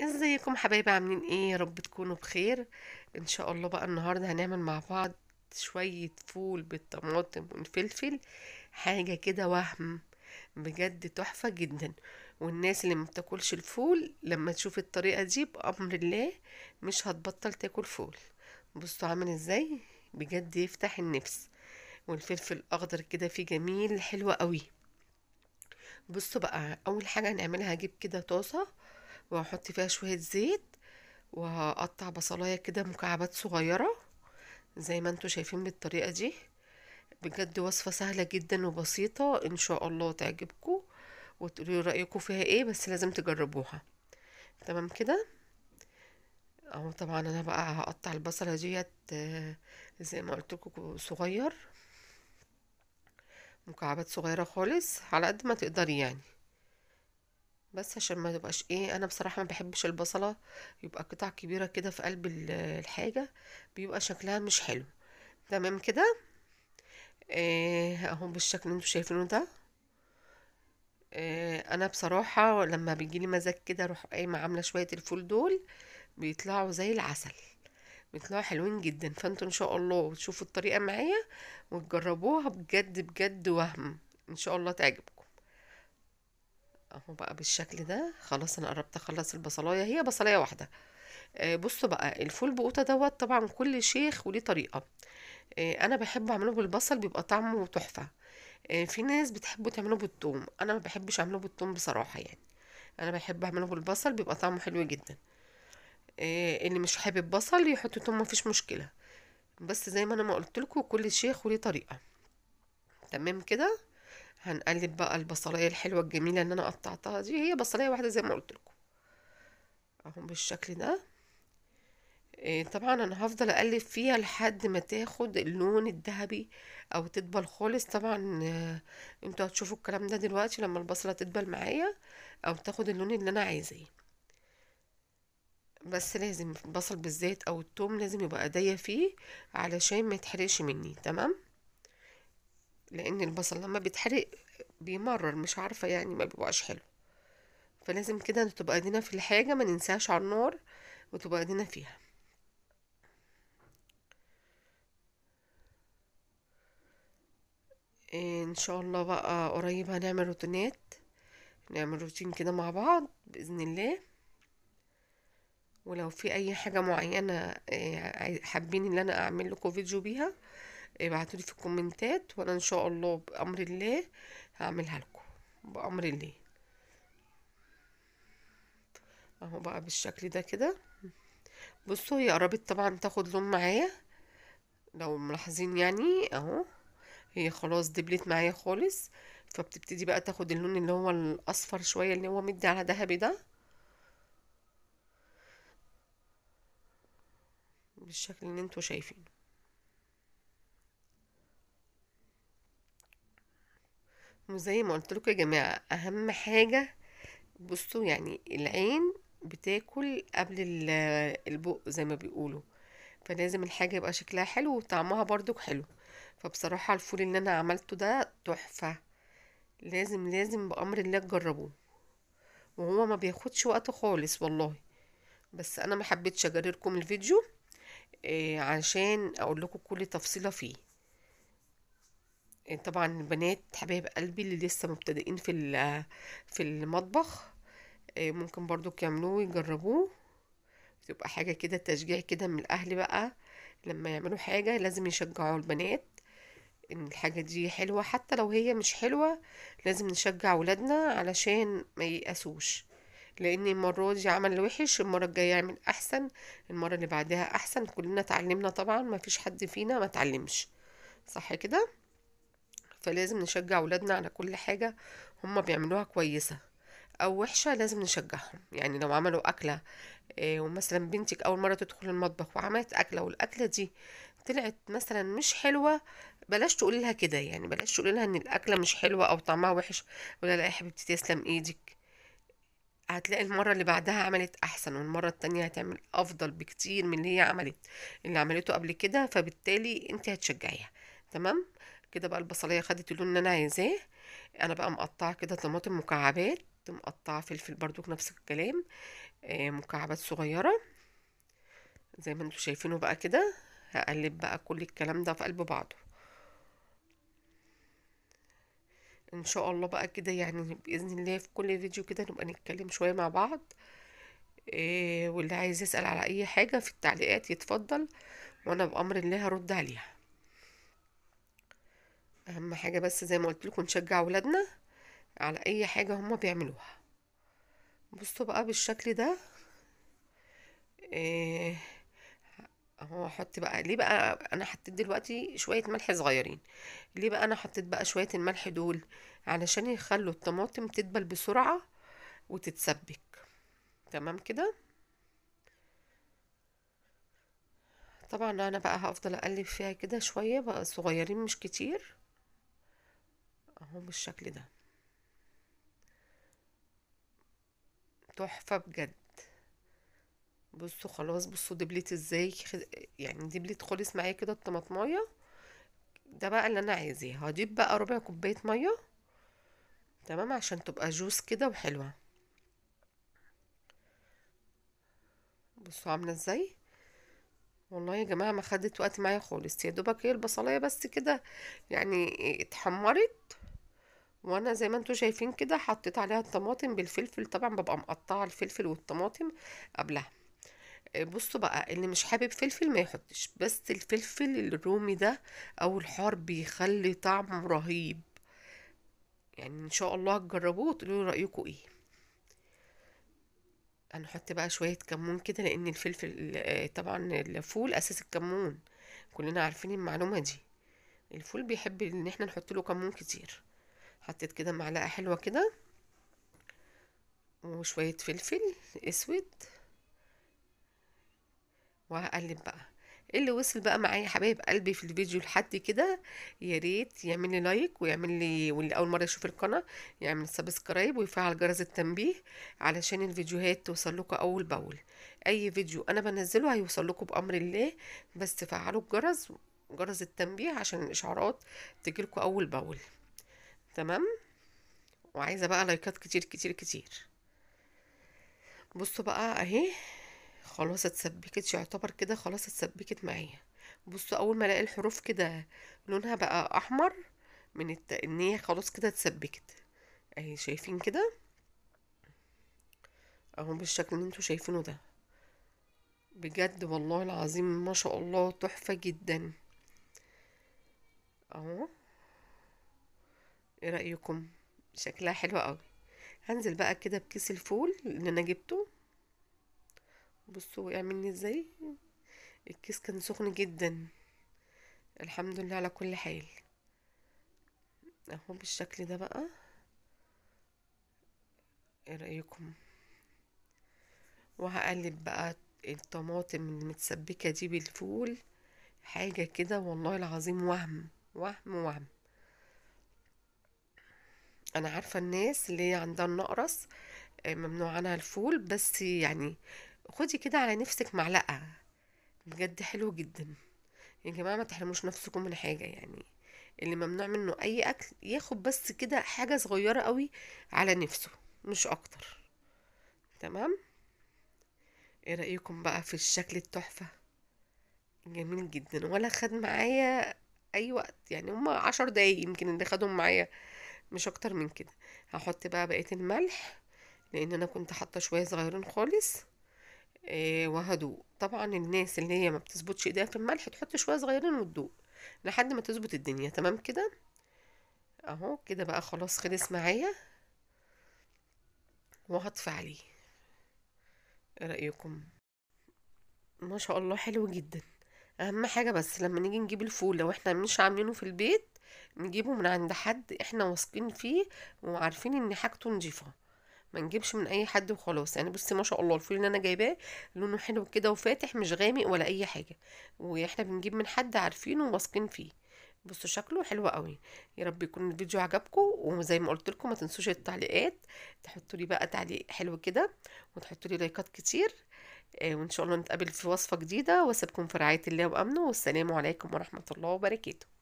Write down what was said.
ازيكم حبايبي عاملين ايه يا رب تكونوا بخير ان شاء الله بقى النهارده هنعمل مع بعض شويه فول بالطماطم والفلفل حاجه كده وهم بجد تحفه جدا والناس اللي ما بتاكلش الفول لما تشوف الطريقه دي بامر الله مش هتبطل تاكل فول بصوا عامل ازاي بجد يفتح النفس والفلفل الاخضر كده فيه جميل حلو قوي بصوا بقى اول حاجه هنعملها هجيب كده طاسه وهحط فيها شوية زيت وهقطع بصلاية كده مكعبات صغيرة زي ما انتوا شايفين بالطريقة دي بجد وصفة سهلة جدا وبسيطة ان شاء الله تعجبكم وتقولوا رأيكم فيها ايه بس لازم تجربوها تمام كده اهو طبعا انا بقى هقطع البصلة ديت آه، زي ما قلت لكم صغير مكعبات صغيرة خالص على قد ما تقدري يعني بس عشان ما تبقاش ايه انا بصراحه ما بحبش البصله يبقى قطع كبيره كده في قلب الحاجه بيبقى شكلها مش حلو تمام كده إيه اهو بالشكل انتوا شايفينه ده إيه انا بصراحه لما بيجيلي مزاج كده اروح قايمه عامله شويه الفول دول بيطلعوا زي العسل بيطلعوا حلوين جدا فانتوا ان شاء الله تشوفوا الطريقه معايا وتجربوها بجد بجد وهم ان شاء الله تعجبكم اهو بقى بالشكل ده خلاص انا قربت اخلص البصلايه هي بصلايه واحده آه بصوا بقى الفول بقوطه دوت طبعا كل شيخ وليه طريقه آه انا بحب اعمله بالبصل بيبقى طعمه تحفه آه في ناس بتحبوا تعمله بالثوم انا ما بحبش اعمله بالثوم بصراحه يعني انا بحب اعمله بالبصل بيبقى طعمه حلو جدا آه، اللي مش حابب بصل يحط ثوم مفيش مشكله بس زي ما انا ما قلت لكم كل شيخ وليه طريقه تمام كده هنقلب بقى البصلايه الحلوه الجميله اللي انا قطعتها دي هي بصلايه واحده زي ما قلت لكم اهو بالشكل ده آه، طبعا انا هفضل اقلب فيها لحد ما تاخد اللون الذهبي او تدبل خالص طبعا آه، انتوا هتشوفوا الكلام ده دلوقتي لما البصله تدبل معايا او تاخد اللون اللي انا عايزاه بس لازم البصل بالذات او التوم لازم يبقى ادية فيه علشان ما يتحرقش مني تمام لأن البصل لما بيتحرق بيمرر مش عارفة يعني ما بيبقاش حلو فلازم كده تبقى ايدينا في الحاجة ما ننساش على النار وتبقى ايدينا فيها ان شاء الله بقى قريب هنعمل روتينات نعمل روتين كده مع بعض بإذن الله ولو في اي حاجة معينة آه، حابين ان انا اعمل لكم فيديو بيها ابعتولي في الكومنتات وانا ان شاء الله بامر الله هعملها لكم بامر الله اهو بقى بالشكل ده كده بصوا هي قربت طبعا تاخد لون معايا لو ملاحظين يعني اهو هي خلاص دبلت معايا خالص فبتبتدي بقى تاخد اللون اللي هو الاصفر شويه اللي هو مدي على ذهبي ده بالشكل اللي انتوا شايفينه وزي ما قلت لكم يا جماعه اهم حاجه بصوا يعني العين بتاكل قبل البق زي ما بيقولوا فلازم الحاجه يبقى شكلها حلو وطعمها برضو حلو فبصراحه الفول اللي انا عملته ده تحفه لازم لازم بامر الله تجربوه وهو ما بياخدش وقت خالص والله بس انا ما حبيتش اجري لكم الفيديو آه، عشان اقول لكم كل تفصيله فيه طبعا البنات حبايب قلبي اللي لسه مبتدئين في في المطبخ آه، ممكن برضو يعملوه ويجربوه تبقى حاجة كده تشجيع كده من الأهل بقى لما يعملوا حاجة لازم يشجعوا البنات إن الحاجة دي حلوة حتى لو هي مش حلوة لازم نشجع ولادنا علشان ما ييأسوش لأن المرة دي عمل وحش المرة الجاية يعمل أحسن المرة اللي بعدها أحسن كلنا اتعلمنا طبعا ما فيش حد فينا ما اتعلمش صح كده؟ فلازم نشجع ولادنا على كل حاجة هما بيعملوها كويسة أو وحشة لازم نشجعهم يعني لو عملوا أكلة آه، ومثلا بنتك أول مرة تدخل المطبخ وعملت أكلة والأكلة دي طلعت مثلا مش حلوة بلاش تقول لها كده يعني بلاش تقول لها ان الاكله مش حلوه او طعمها وحش ولا لا يا حبيبتي تسلم ايدك هتلاقي المره اللي بعدها عملت احسن والمره التانية هتعمل افضل بكتير من اللي هي عملت اللي عملته قبل كده فبالتالي انت هتشجعيها تمام كده بقى البصلية خدت اللون اللي أنا عايزاه أنا بقى مقطعة كده طماطم مكعبات مقطعة فلفل برضو نفس الكلام آه، مكعبات صغيرة زي ما انتوا شايفينه بقى كده هقلب بقى كل الكلام ده في قلب بعضه ان شاء الله بقى كده يعني باذن الله في كل فيديو كده نبقى نتكلم شويه مع بعض إيه واللي عايز يسال على اي حاجه في التعليقات يتفضل وانا بامر الله هرد عليها اهم حاجة بس زي ما قلت لكم نشجع ولادنا على اي حاجة هما بيعملوها بصوا بقى بالشكل ده اهو آه، احط بقى ليه بقى انا حطيت دلوقتي شويه ملح صغيرين ليه بقى انا حطيت بقى شويه الملح دول علشان يخلوا الطماطم تدبل بسرعه وتتسبك تمام كده طبعا انا بقى هفضل اقلب فيها كده شويه بقى صغيرين مش كتير اهو بالشكل ده تحفة بجد بصوا خلاص بصوا دبليت ازاي يعني دبليت خلص معايا كده الطماطمايه ده بقى اللي انا عايزاه هجيب بقى ربع كوبايه ميه تمام عشان تبقى جوس كده وحلوه بصوا عامله ازاي والله يا جماعه ما خدت وقت معايا خالص يا دوبك هي البصلايه بس كده يعني اتحمرت وانا زي ما انتم شايفين كده حطيت عليها الطماطم بالفلفل طبعا ببقى مقطعه الفلفل والطماطم قبلها آه، بصوا بقى اللي مش حابب فلفل ما يحطش بس الفلفل الرومي ده او الحار بيخلي طعم رهيب يعني ان شاء الله هتجربوه وتقولوا رايكم ايه هنحط بقى شويه كمون كده لان الفلفل آه، طبعا الفول اساس الكمون كلنا عارفين المعلومه دي الفول بيحب ان احنا نحط له كمون كتير حطيت كده معلقة حلوة كده وشوية فلفل اسود وهقلب بقى اللي وصل بقى معايا حبايب قلبي في الفيديو لحد كده يا ريت يعمل لي لايك ويعمل لي واللي اول مره يشوف القناه يعمل سبسكرايب ويفعل جرس التنبيه علشان الفيديوهات توصل لكم اول باول اي فيديو انا بنزله هيوصل لكم بامر الله بس فعلوا الجرس جرس التنبيه عشان الاشعارات تجيلكوا اول باول تمام وعايزه بقى لايكات كتير كتير كتير بصوا بقى اهي خلاص اتسبكت يعتبر كده خلاص اتسبكت معايا بصوا اول ما الاقي الحروف كده لونها بقى احمر من الت... ان هي خلاص كده اتسبكت اهي شايفين كده اهو بالشكل اللي انتوا شايفينه ده بجد والله العظيم ما شاء الله تحفه جدا اهو ايه رأيكم شكلها حلوة قوي هنزل بقى كده بكيس الفول اللي انا جبته بصوا وقع مني ازاي الكيس كان سخن جدا الحمد لله على كل حال اهو بالشكل ده بقى ايه رأيكم وهقلب بقى الطماطم المتسبكة دي بالفول حاجة كده والله العظيم وهم وهم وهم انا عارفه الناس اللي هي عندها النقرس آه، ممنوع عنها الفول بس يعني خدي كده على نفسك معلقه بجد حلو جدا يا جماعه ما تحرموش نفسكم من حاجه يعني اللي ممنوع منه اي اكل ياخد بس كده حاجه صغيره قوي على نفسه مش اكتر تمام ايه رايكم بقى في الشكل التحفه جميل جدا ولا خد معايا اي وقت يعني هما عشر دقايق يمكن اللي خدهم معايا مش اكتر من كده هحط بقى بقيه الملح لان انا كنت حاطه شويه صغيرين خالص آه وهدوق طبعا الناس اللي هي ما بتظبطش ايديها في الملح تحط شويه صغيرين وتدوق لحد ما تظبط الدنيا تمام كده اهو كده بقى خلاص خلص معايا وهطفي عليه ايه رايكم ما شاء الله حلو جدا اهم حاجه بس لما نيجي نجيب الفول لو احنا مش عاملينه في البيت نجيبه من عند حد احنا واثقين فيه وعارفين ان حاجته نضيفه ما نجيبش من اي حد وخلاص يعني بصي ما شاء الله الفول اللي انا جايباه لونه حلو كده وفاتح مش غامق ولا اي حاجه واحنا بنجيب من حد عارفينه وواثقين فيه بصوا شكله حلو قوي يا رب يكون الفيديو عجبكم وزي ما قلت لكم ما تنسوش التعليقات تحطوا لي بقى تعليق حلو كده وتحطوا لي لايكات كتير آه، وان شاء الله نتقابل في وصفه جديده واسيبكم في رعايه الله وامنه والسلام عليكم ورحمه الله وبركاته